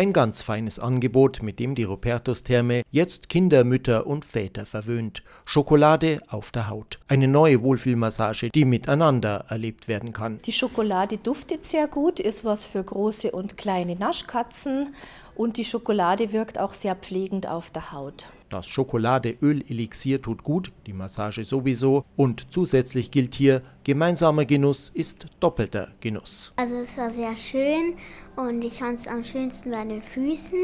Ein ganz feines Angebot, mit dem die Rupertus-Therme jetzt Kinder, Mütter und Väter verwöhnt. Schokolade auf der Haut. Eine neue Wohlfühlmassage, die miteinander erlebt werden kann. Die Schokolade duftet sehr gut, ist was für große und kleine Naschkatzen und die Schokolade wirkt auch sehr pflegend auf der Haut. Das Schokoladeöl-Elixier tut gut, die Massage sowieso und zusätzlich gilt hier, gemeinsamer Genuss ist doppelter Genuss. Also es war sehr schön und ich fand es am schönsten bei den Füßen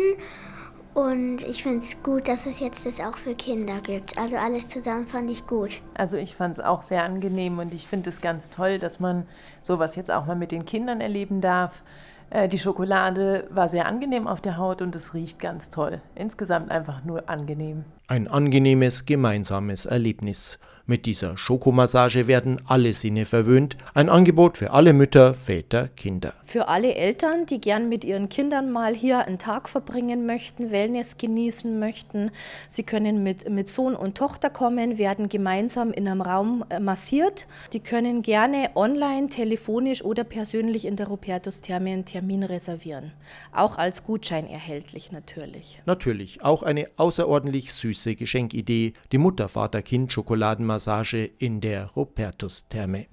und ich finde es gut, dass es jetzt das auch für Kinder gibt. Also alles zusammen fand ich gut. Also ich fand es auch sehr angenehm und ich finde es ganz toll, dass man sowas jetzt auch mal mit den Kindern erleben darf. Äh, die Schokolade war sehr angenehm auf der Haut und es riecht ganz toll. Insgesamt einfach nur angenehm. Ein angenehmes gemeinsames Erlebnis. Mit dieser Schokomassage werden alle Sinne verwöhnt. Ein Angebot für alle Mütter, Väter, Kinder. Für alle Eltern, die gern mit ihren Kindern mal hier einen Tag verbringen möchten, Wellness genießen möchten. Sie können mit, mit Sohn und Tochter kommen, werden gemeinsam in einem Raum äh, massiert. Die können gerne online, telefonisch oder persönlich in der Rupertus-Therme einen Termin reservieren. Auch als Gutschein erhältlich natürlich. Natürlich, auch eine außerordentlich süße Geschenkidee. Die mutter vater kind schokoladenmassage Massage in der Rupertus-Therme.